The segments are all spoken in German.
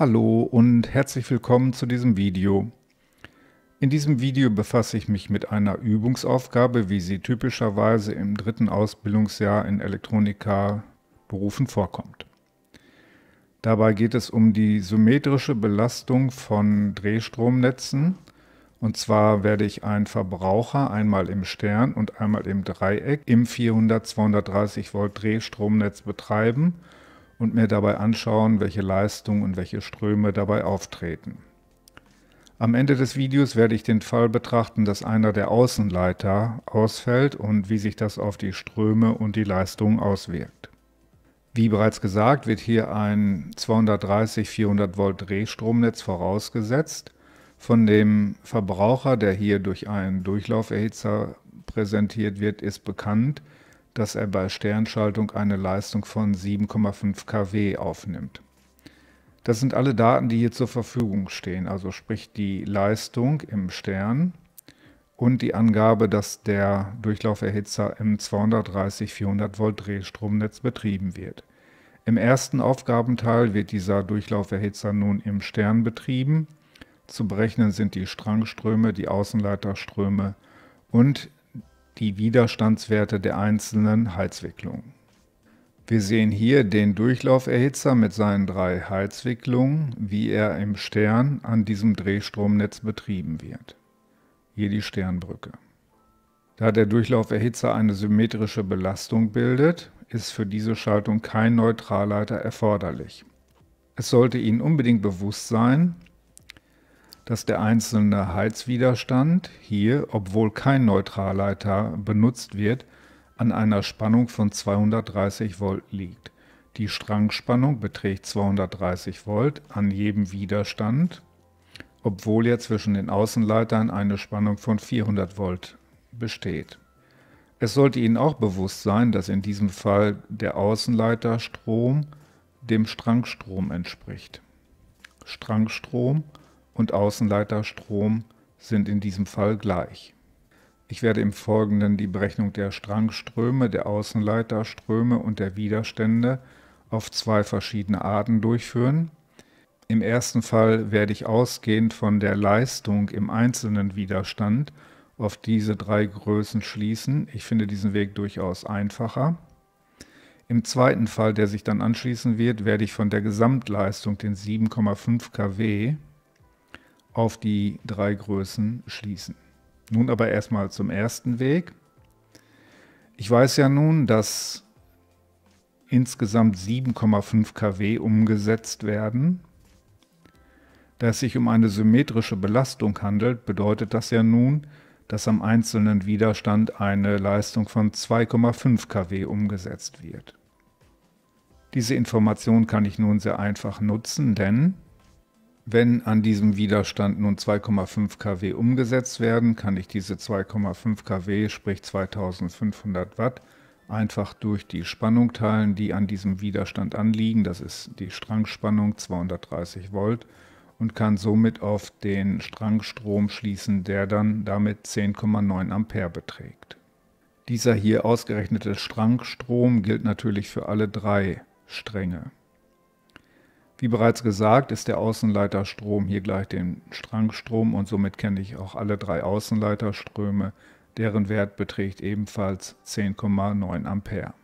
Hallo und herzlich willkommen zu diesem Video. In diesem Video befasse ich mich mit einer Übungsaufgabe, wie sie typischerweise im dritten Ausbildungsjahr in Elektronikerberufen vorkommt. Dabei geht es um die symmetrische Belastung von Drehstromnetzen. Und zwar werde ich einen Verbraucher einmal im Stern und einmal im Dreieck im 400-230 Volt Drehstromnetz betreiben – und mir dabei anschauen, welche Leistungen und welche Ströme dabei auftreten. Am Ende des Videos werde ich den Fall betrachten, dass einer der Außenleiter ausfällt und wie sich das auf die Ströme und die Leistungen auswirkt. Wie bereits gesagt, wird hier ein 230-400 Volt Drehstromnetz vorausgesetzt. Von dem Verbraucher, der hier durch einen Durchlauferhitzer präsentiert wird, ist bekannt, dass er bei Sternschaltung eine Leistung von 7,5 kW aufnimmt. Das sind alle Daten, die hier zur Verfügung stehen, also sprich die Leistung im Stern und die Angabe, dass der Durchlauferhitzer im 230-400 Volt Drehstromnetz betrieben wird. Im ersten Aufgabenteil wird dieser Durchlauferhitzer nun im Stern betrieben. Zu berechnen sind die Strangströme, die Außenleiterströme und die Widerstandswerte der einzelnen Heizwicklungen. Wir sehen hier den Durchlauferhitzer mit seinen drei Heizwicklungen, wie er im Stern an diesem Drehstromnetz betrieben wird. Hier die Sternbrücke. Da der Durchlauferhitzer eine symmetrische Belastung bildet, ist für diese Schaltung kein Neutralleiter erforderlich. Es sollte Ihnen unbedingt bewusst sein, dass der einzelne Heizwiderstand hier, obwohl kein Neutralleiter benutzt wird, an einer Spannung von 230 Volt liegt. Die Strangspannung beträgt 230 Volt an jedem Widerstand, obwohl ja zwischen den Außenleitern eine Spannung von 400 Volt besteht. Es sollte Ihnen auch bewusst sein, dass in diesem Fall der Außenleiterstrom dem Strangstrom entspricht. Strangstrom entspricht und Außenleiterstrom sind in diesem Fall gleich. Ich werde im Folgenden die Berechnung der Strangströme, der Außenleiterströme und der Widerstände auf zwei verschiedene Arten durchführen. Im ersten Fall werde ich ausgehend von der Leistung im einzelnen Widerstand auf diese drei Größen schließen. Ich finde diesen Weg durchaus einfacher. Im zweiten Fall, der sich dann anschließen wird, werde ich von der Gesamtleistung, den 7,5 kW, auf die drei Größen schließen. Nun aber erstmal zum ersten Weg. Ich weiß ja nun, dass insgesamt 7,5 kW umgesetzt werden. Da es sich um eine symmetrische Belastung handelt, bedeutet das ja nun, dass am einzelnen Widerstand eine Leistung von 2,5 kW umgesetzt wird. Diese Information kann ich nun sehr einfach nutzen, denn wenn an diesem Widerstand nun 2,5 kW umgesetzt werden, kann ich diese 2,5 kW, sprich 2500 Watt, einfach durch die Spannung teilen, die an diesem Widerstand anliegen. Das ist die Strangspannung 230 Volt und kann somit auf den Strangstrom schließen, der dann damit 10,9 Ampere beträgt. Dieser hier ausgerechnete Strangstrom gilt natürlich für alle drei Stränge. Wie bereits gesagt, ist der Außenleiterstrom hier gleich dem Strangstrom und somit kenne ich auch alle drei Außenleiterströme, deren Wert beträgt ebenfalls 10,9 Ampere.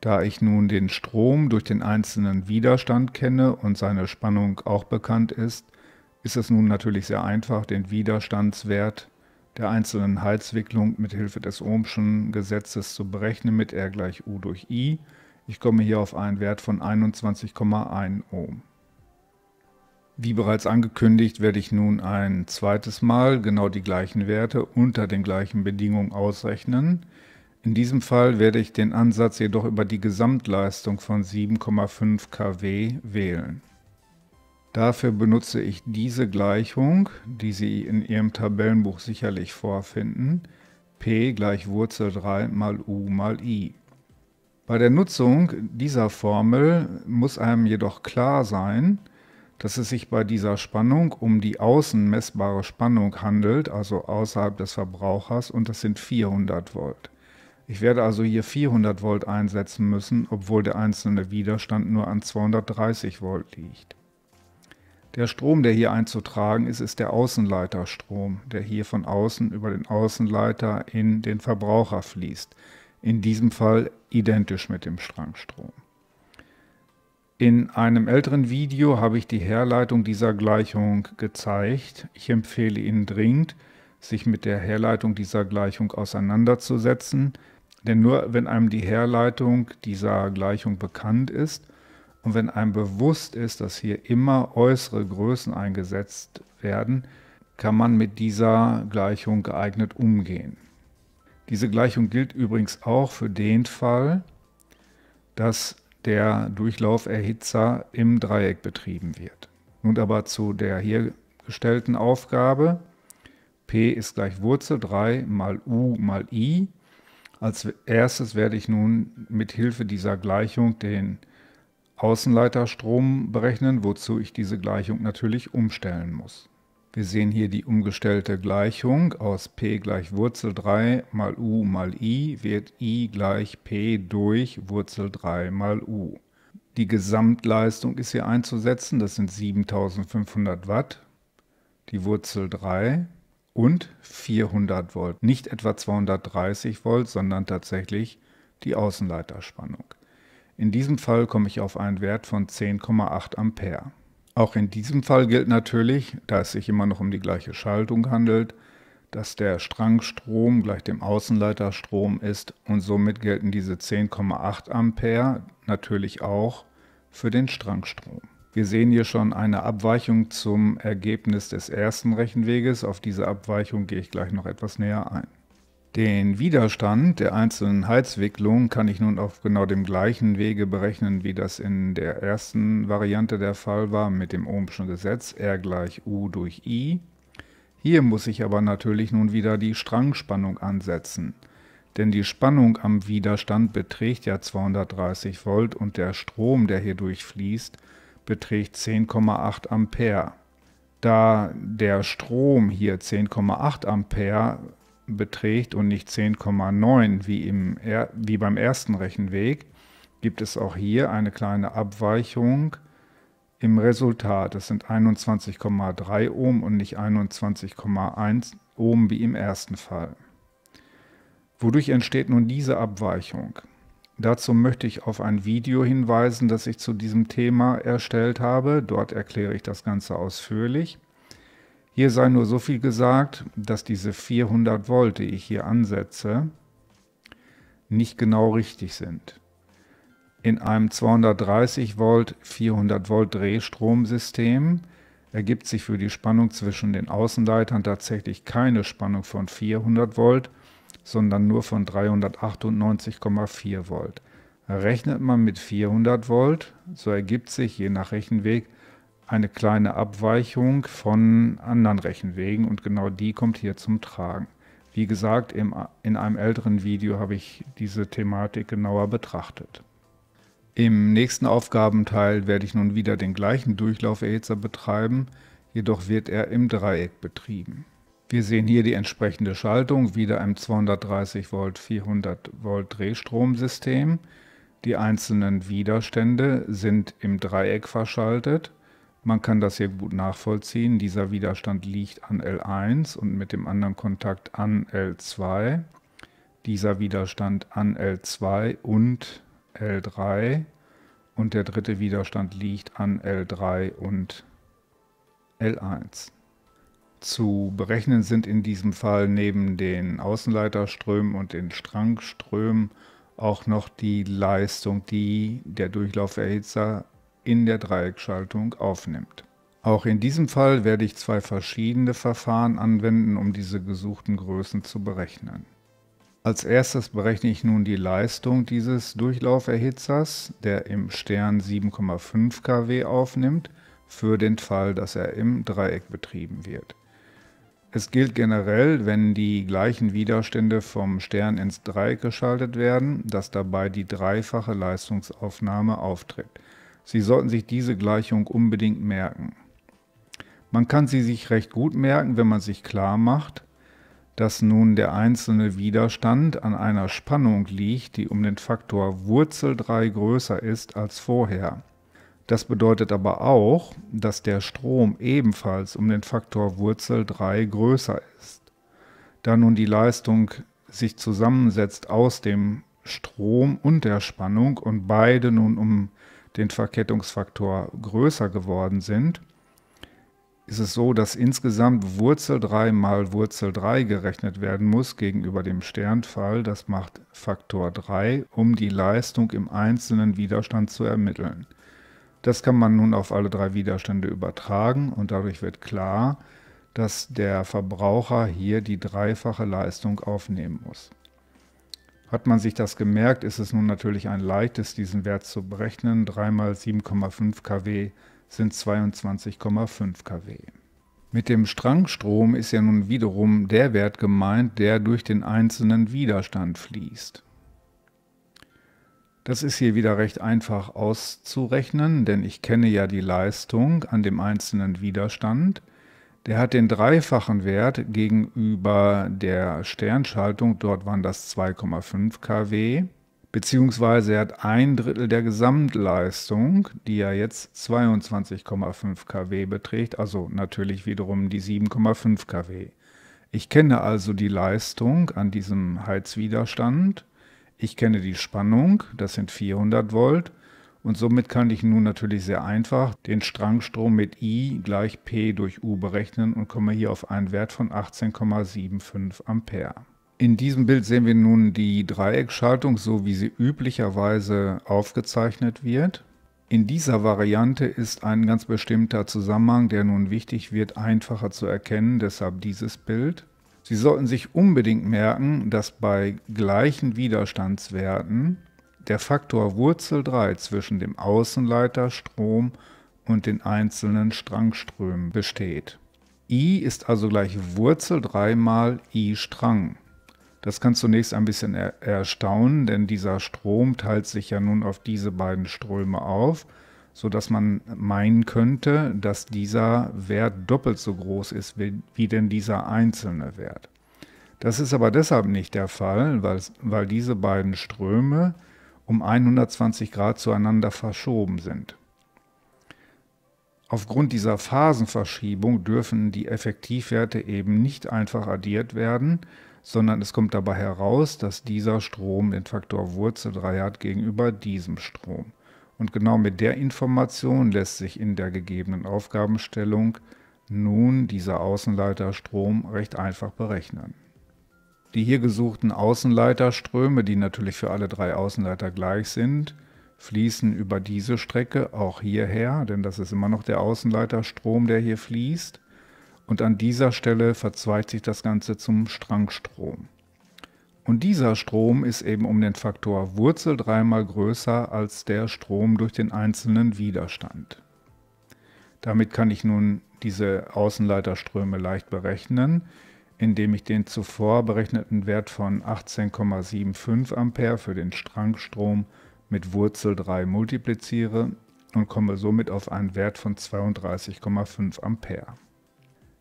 Da ich nun den Strom durch den einzelnen Widerstand kenne und seine Spannung auch bekannt ist, ist es nun natürlich sehr einfach, den Widerstandswert der einzelnen Heizwicklung mit Hilfe des Ohmschen Gesetzes zu berechnen mit R gleich U durch I ich komme hier auf einen Wert von 21,1 Ohm. Wie bereits angekündigt, werde ich nun ein zweites Mal genau die gleichen Werte unter den gleichen Bedingungen ausrechnen. In diesem Fall werde ich den Ansatz jedoch über die Gesamtleistung von 7,5 kW wählen. Dafür benutze ich diese Gleichung, die Sie in Ihrem Tabellenbuch sicherlich vorfinden, P gleich Wurzel 3 mal U mal I. Bei der Nutzung dieser Formel muss einem jedoch klar sein, dass es sich bei dieser Spannung um die außen messbare Spannung handelt, also außerhalb des Verbrauchers, und das sind 400 Volt. Ich werde also hier 400 Volt einsetzen müssen, obwohl der einzelne Widerstand nur an 230 Volt liegt. Der Strom, der hier einzutragen ist, ist der Außenleiterstrom, der hier von außen über den Außenleiter in den Verbraucher fließt. In diesem Fall identisch mit dem Strangstrom. In einem älteren Video habe ich die Herleitung dieser Gleichung gezeigt. Ich empfehle Ihnen dringend, sich mit der Herleitung dieser Gleichung auseinanderzusetzen, denn nur wenn einem die Herleitung dieser Gleichung bekannt ist und wenn einem bewusst ist, dass hier immer äußere Größen eingesetzt werden, kann man mit dieser Gleichung geeignet umgehen. Diese Gleichung gilt übrigens auch für den Fall, dass der Durchlauferhitzer im Dreieck betrieben wird. Nun aber zu der hier gestellten Aufgabe. P ist gleich Wurzel 3 mal U mal I. Als erstes werde ich nun mit Hilfe dieser Gleichung den Außenleiterstrom berechnen, wozu ich diese Gleichung natürlich umstellen muss. Wir sehen hier die umgestellte Gleichung aus p gleich Wurzel 3 mal u mal i wird i gleich p durch Wurzel 3 mal u. Die Gesamtleistung ist hier einzusetzen, das sind 7500 Watt, die Wurzel 3 und 400 Volt. Nicht etwa 230 Volt, sondern tatsächlich die Außenleiterspannung. In diesem Fall komme ich auf einen Wert von 10,8 Ampere. Auch in diesem Fall gilt natürlich, da es sich immer noch um die gleiche Schaltung handelt, dass der Strangstrom gleich dem Außenleiterstrom ist und somit gelten diese 10,8 Ampere natürlich auch für den Strangstrom. Wir sehen hier schon eine Abweichung zum Ergebnis des ersten Rechenweges. Auf diese Abweichung gehe ich gleich noch etwas näher ein. Den Widerstand der einzelnen Heizwicklungen kann ich nun auf genau dem gleichen Wege berechnen, wie das in der ersten Variante der Fall war mit dem Ohmschen Gesetz R gleich U durch I. Hier muss ich aber natürlich nun wieder die Strangspannung ansetzen, denn die Spannung am Widerstand beträgt ja 230 Volt und der Strom, der hier durchfließt, beträgt 10,8 Ampere. Da der Strom hier 10,8 Ampere beträgt und nicht 10,9 wie, wie beim ersten Rechenweg, gibt es auch hier eine kleine Abweichung im Resultat. Das sind 21,3 Ohm und nicht 21,1 Ohm wie im ersten Fall. Wodurch entsteht nun diese Abweichung? Dazu möchte ich auf ein Video hinweisen, das ich zu diesem Thema erstellt habe. Dort erkläre ich das Ganze ausführlich. Hier sei nur so viel gesagt, dass diese 400 Volt, die ich hier ansetze, nicht genau richtig sind. In einem 230 Volt 400 Volt Drehstromsystem ergibt sich für die Spannung zwischen den Außenleitern tatsächlich keine Spannung von 400 Volt, sondern nur von 398,4 Volt. Rechnet man mit 400 Volt, so ergibt sich je nach Rechenweg eine kleine Abweichung von anderen Rechenwegen und genau die kommt hier zum Tragen. Wie gesagt, im, in einem älteren Video habe ich diese Thematik genauer betrachtet. Im nächsten Aufgabenteil werde ich nun wieder den gleichen Durchlauferhitzer betreiben, jedoch wird er im Dreieck betrieben. Wir sehen hier die entsprechende Schaltung, wieder im 230 Volt 400 Volt Drehstromsystem. Die einzelnen Widerstände sind im Dreieck verschaltet man kann das hier gut nachvollziehen. Dieser Widerstand liegt an L1 und mit dem anderen Kontakt an L2. Dieser Widerstand an L2 und L3. Und der dritte Widerstand liegt an L3 und L1. Zu berechnen sind in diesem Fall neben den Außenleiterströmen und den Strangströmen auch noch die Leistung, die der Durchlauferhitzer in der Dreieckschaltung aufnimmt. Auch in diesem Fall werde ich zwei verschiedene Verfahren anwenden, um diese gesuchten Größen zu berechnen. Als erstes berechne ich nun die Leistung dieses Durchlauferhitzers, der im Stern 7,5 kW aufnimmt, für den Fall, dass er im Dreieck betrieben wird. Es gilt generell, wenn die gleichen Widerstände vom Stern ins Dreieck geschaltet werden, dass dabei die dreifache Leistungsaufnahme auftritt – Sie sollten sich diese Gleichung unbedingt merken. Man kann sie sich recht gut merken, wenn man sich klar macht, dass nun der einzelne Widerstand an einer Spannung liegt, die um den Faktor Wurzel 3 größer ist als vorher. Das bedeutet aber auch, dass der Strom ebenfalls um den Faktor Wurzel 3 größer ist. Da nun die Leistung sich zusammensetzt aus dem Strom und der Spannung und beide nun um den Verkettungsfaktor größer geworden sind, ist es so, dass insgesamt Wurzel 3 mal Wurzel 3 gerechnet werden muss gegenüber dem Sternfall. Das macht Faktor 3, um die Leistung im einzelnen Widerstand zu ermitteln. Das kann man nun auf alle drei Widerstände übertragen und dadurch wird klar, dass der Verbraucher hier die dreifache Leistung aufnehmen muss. Hat man sich das gemerkt, ist es nun natürlich ein leichtes, diesen Wert zu berechnen. 3 mal 7,5 kW sind 22,5 kW. Mit dem Strangstrom ist ja nun wiederum der Wert gemeint, der durch den einzelnen Widerstand fließt. Das ist hier wieder recht einfach auszurechnen, denn ich kenne ja die Leistung an dem einzelnen Widerstand – der hat den dreifachen Wert gegenüber der Sternschaltung, dort waren das 2,5 kW, beziehungsweise er hat ein Drittel der Gesamtleistung, die ja jetzt 22,5 kW beträgt, also natürlich wiederum die 7,5 kW. Ich kenne also die Leistung an diesem Heizwiderstand, ich kenne die Spannung, das sind 400 Volt, und somit kann ich nun natürlich sehr einfach den Strangstrom mit I gleich P durch U berechnen und komme hier auf einen Wert von 18,75 Ampere. In diesem Bild sehen wir nun die Dreieckschaltung, so wie sie üblicherweise aufgezeichnet wird. In dieser Variante ist ein ganz bestimmter Zusammenhang, der nun wichtig wird, einfacher zu erkennen, deshalb dieses Bild. Sie sollten sich unbedingt merken, dass bei gleichen Widerstandswerten der Faktor Wurzel 3 zwischen dem Außenleiterstrom und den einzelnen Strangströmen besteht. I ist also gleich Wurzel 3 mal I Strang. Das kann zunächst ein bisschen er erstaunen, denn dieser Strom teilt sich ja nun auf diese beiden Ströme auf, sodass man meinen könnte, dass dieser Wert doppelt so groß ist wie, wie denn dieser einzelne Wert. Das ist aber deshalb nicht der Fall, weil, weil diese beiden Ströme um 120 Grad zueinander verschoben sind. Aufgrund dieser Phasenverschiebung dürfen die Effektivwerte eben nicht einfach addiert werden, sondern es kommt dabei heraus, dass dieser Strom den Faktor Wurzel 3 hat gegenüber diesem Strom. Und genau mit der Information lässt sich in der gegebenen Aufgabenstellung nun dieser Außenleiterstrom recht einfach berechnen die hier gesuchten Außenleiterströme, die natürlich für alle drei Außenleiter gleich sind, fließen über diese Strecke auch hierher, denn das ist immer noch der Außenleiterstrom, der hier fließt. Und an dieser Stelle verzweigt sich das Ganze zum Strangstrom. Und dieser Strom ist eben um den Faktor Wurzel dreimal größer als der Strom durch den einzelnen Widerstand. Damit kann ich nun diese Außenleiterströme leicht berechnen indem ich den zuvor berechneten Wert von 18,75 Ampere für den Strangstrom mit Wurzel 3 multipliziere und komme somit auf einen Wert von 32,5 Ampere.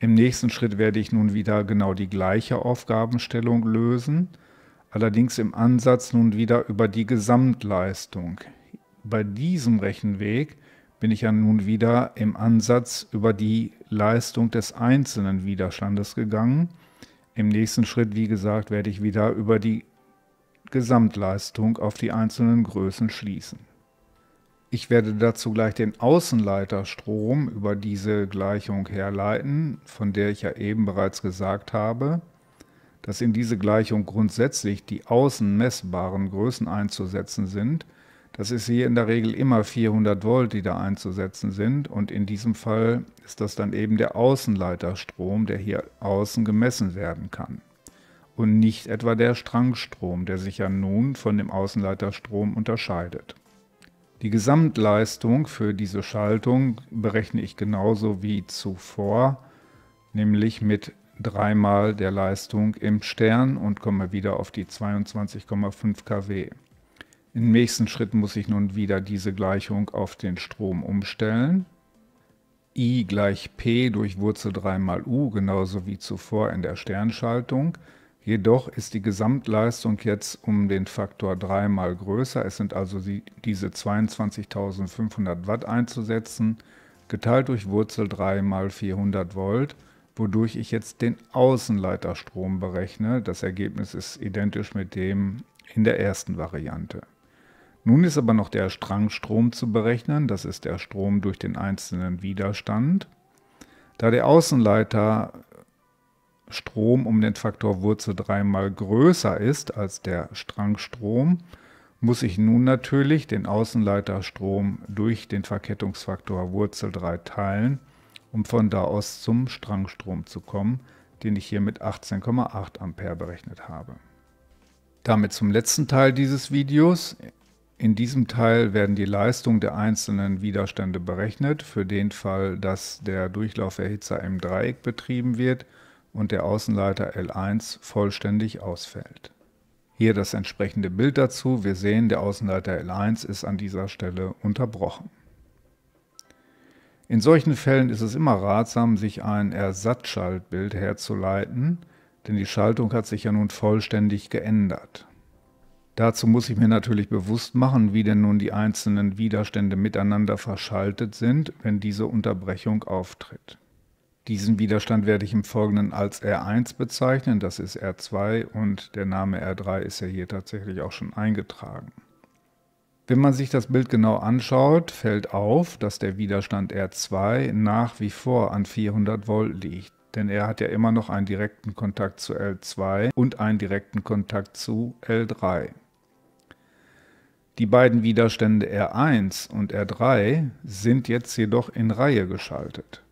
Im nächsten Schritt werde ich nun wieder genau die gleiche Aufgabenstellung lösen, allerdings im Ansatz nun wieder über die Gesamtleistung. Bei diesem Rechenweg bin ich ja nun wieder im Ansatz über die Leistung des einzelnen Widerstandes gegangen. Im nächsten Schritt, wie gesagt, werde ich wieder über die Gesamtleistung auf die einzelnen Größen schließen. Ich werde dazu gleich den Außenleiterstrom über diese Gleichung herleiten, von der ich ja eben bereits gesagt habe, dass in diese Gleichung grundsätzlich die außenmessbaren Größen einzusetzen sind – das ist hier in der Regel immer 400 Volt, die da einzusetzen sind. Und in diesem Fall ist das dann eben der Außenleiterstrom, der hier außen gemessen werden kann. Und nicht etwa der Strangstrom, der sich ja nun von dem Außenleiterstrom unterscheidet. Die Gesamtleistung für diese Schaltung berechne ich genauso wie zuvor, nämlich mit dreimal der Leistung im Stern und komme wieder auf die 22,5 kW. Im nächsten Schritt muss ich nun wieder diese Gleichung auf den Strom umstellen. I gleich P durch Wurzel 3 mal U, genauso wie zuvor in der Sternschaltung. Jedoch ist die Gesamtleistung jetzt um den Faktor 3 mal größer. Es sind also die, diese 22.500 Watt einzusetzen, geteilt durch Wurzel 3 mal 400 Volt, wodurch ich jetzt den Außenleiterstrom berechne. Das Ergebnis ist identisch mit dem in der ersten Variante. Nun ist aber noch der Strangstrom zu berechnen, das ist der Strom durch den einzelnen Widerstand. Da der Außenleiter Strom um den Faktor Wurzel 3 mal größer ist als der Strangstrom, muss ich nun natürlich den Außenleiterstrom durch den Verkettungsfaktor Wurzel 3 teilen, um von da aus zum Strangstrom zu kommen, den ich hier mit 18,8 Ampere berechnet habe. Damit zum letzten Teil dieses Videos. In diesem Teil werden die Leistungen der einzelnen Widerstände berechnet, für den Fall, dass der Durchlauferhitzer im Dreieck betrieben wird und der Außenleiter L1 vollständig ausfällt. Hier das entsprechende Bild dazu. Wir sehen, der Außenleiter L1 ist an dieser Stelle unterbrochen. In solchen Fällen ist es immer ratsam, sich ein Ersatzschaltbild herzuleiten, denn die Schaltung hat sich ja nun vollständig geändert. Dazu muss ich mir natürlich bewusst machen, wie denn nun die einzelnen Widerstände miteinander verschaltet sind, wenn diese Unterbrechung auftritt. Diesen Widerstand werde ich im Folgenden als R1 bezeichnen, das ist R2 und der Name R3 ist ja hier tatsächlich auch schon eingetragen. Wenn man sich das Bild genau anschaut, fällt auf, dass der Widerstand R2 nach wie vor an 400 Volt liegt, denn er hat ja immer noch einen direkten Kontakt zu L2 und einen direkten Kontakt zu L3. Die beiden Widerstände R1 und R3 sind jetzt jedoch in Reihe geschaltet.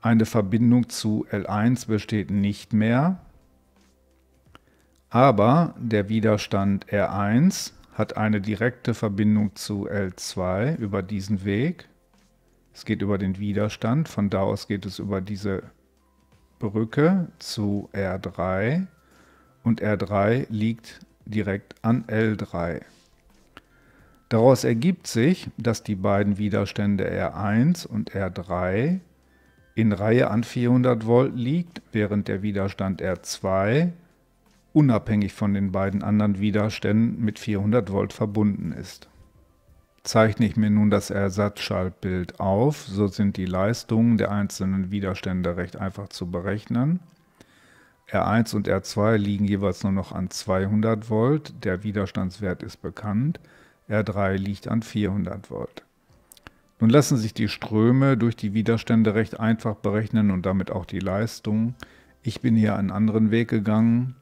Eine Verbindung zu L1 besteht nicht mehr, aber der Widerstand R1 hat eine direkte Verbindung zu L2 über diesen Weg. Es geht über den Widerstand, von da aus geht es über diese Brücke zu R3 und R3 liegt direkt an L3. Daraus ergibt sich, dass die beiden Widerstände R1 und R3 in Reihe an 400 Volt liegt, während der Widerstand R2 unabhängig von den beiden anderen Widerständen mit 400 Volt verbunden ist. Zeichne ich mir nun das Ersatzschaltbild auf, so sind die Leistungen der einzelnen Widerstände recht einfach zu berechnen. R1 und R2 liegen jeweils nur noch an 200 Volt, der Widerstandswert ist bekannt R3 liegt an 400 Volt. Nun lassen sich die Ströme durch die Widerstände recht einfach berechnen und damit auch die Leistung. Ich bin hier einen anderen Weg gegangen.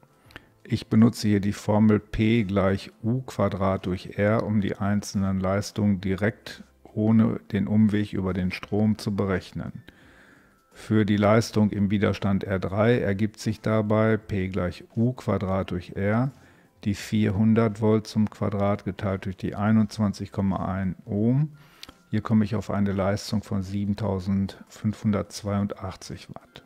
Ich benutze hier die Formel P gleich U Quadrat durch R, um die einzelnen Leistungen direkt ohne den Umweg über den Strom zu berechnen. Für die Leistung im Widerstand R3 ergibt sich dabei P gleich U Quadrat durch R die 400 Volt zum Quadrat geteilt durch die 21,1 Ohm. Hier komme ich auf eine Leistung von 7582 Watt.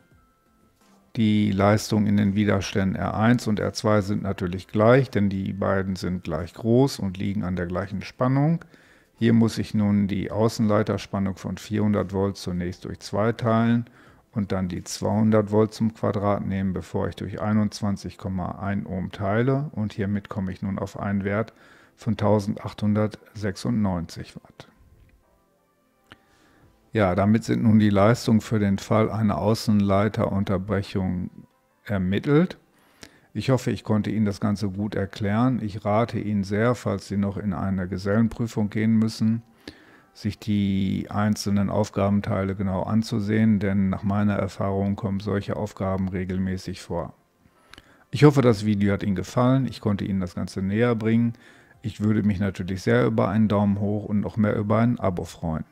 Die Leistungen in den Widerständen R1 und R2 sind natürlich gleich, denn die beiden sind gleich groß und liegen an der gleichen Spannung. Hier muss ich nun die Außenleiterspannung von 400 Volt zunächst durch 2 teilen und dann die 200 Volt zum Quadrat nehmen, bevor ich durch 21,1 Ohm teile und hiermit komme ich nun auf einen Wert von 1896 Watt. Ja, damit sind nun die Leistungen für den Fall einer Außenleiterunterbrechung ermittelt. Ich hoffe, ich konnte Ihnen das Ganze gut erklären. Ich rate Ihnen sehr, falls Sie noch in eine Gesellenprüfung gehen müssen, sich die einzelnen Aufgabenteile genau anzusehen, denn nach meiner Erfahrung kommen solche Aufgaben regelmäßig vor. Ich hoffe, das Video hat Ihnen gefallen, ich konnte Ihnen das Ganze näher bringen. Ich würde mich natürlich sehr über einen Daumen hoch und noch mehr über ein Abo freuen.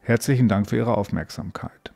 Herzlichen Dank für Ihre Aufmerksamkeit.